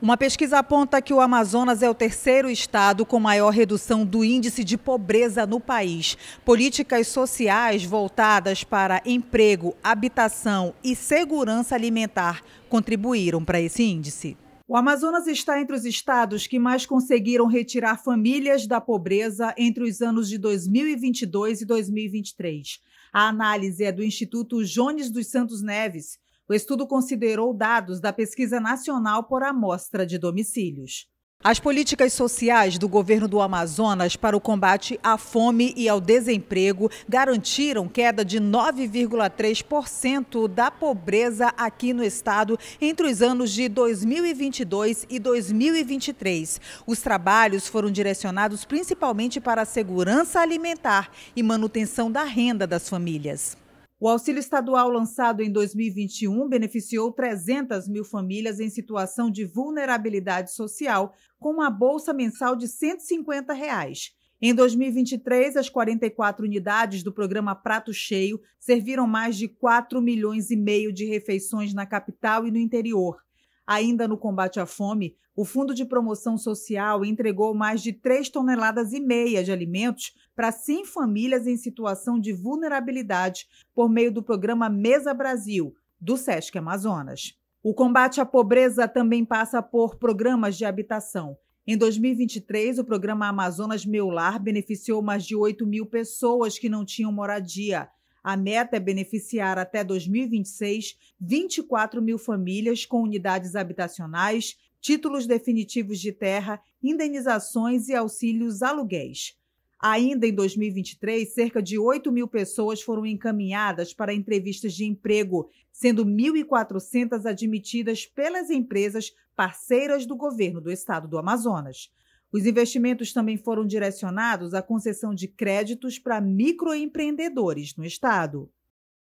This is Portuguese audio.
Uma pesquisa aponta que o Amazonas é o terceiro estado com maior redução do índice de pobreza no país. Políticas sociais voltadas para emprego, habitação e segurança alimentar contribuíram para esse índice. O Amazonas está entre os estados que mais conseguiram retirar famílias da pobreza entre os anos de 2022 e 2023. A análise é do Instituto Jones dos Santos Neves o estudo considerou dados da Pesquisa Nacional por Amostra de Domicílios. As políticas sociais do governo do Amazonas para o combate à fome e ao desemprego garantiram queda de 9,3% da pobreza aqui no estado entre os anos de 2022 e 2023. Os trabalhos foram direcionados principalmente para a segurança alimentar e manutenção da renda das famílias. O auxílio estadual lançado em 2021 beneficiou 300 mil famílias em situação de vulnerabilidade social, com uma bolsa mensal de R$ 150. Reais. Em 2023, as 44 unidades do programa Prato Cheio serviram mais de 4 milhões e meio de refeições na capital e no interior. Ainda no combate à fome, o Fundo de Promoção Social entregou mais de 3 toneladas e meia de alimentos para 100 famílias em situação de vulnerabilidade por meio do programa Mesa Brasil, do SESC Amazonas. O combate à pobreza também passa por programas de habitação. Em 2023, o programa Amazonas Meu Lar beneficiou mais de 8 mil pessoas que não tinham moradia. A meta é beneficiar até 2026 24 mil famílias com unidades habitacionais, títulos definitivos de terra, indenizações e auxílios aluguéis. Ainda em 2023, cerca de 8 mil pessoas foram encaminhadas para entrevistas de emprego, sendo 1.400 admitidas pelas empresas parceiras do governo do estado do Amazonas. Os investimentos também foram direcionados à concessão de créditos para microempreendedores no estado.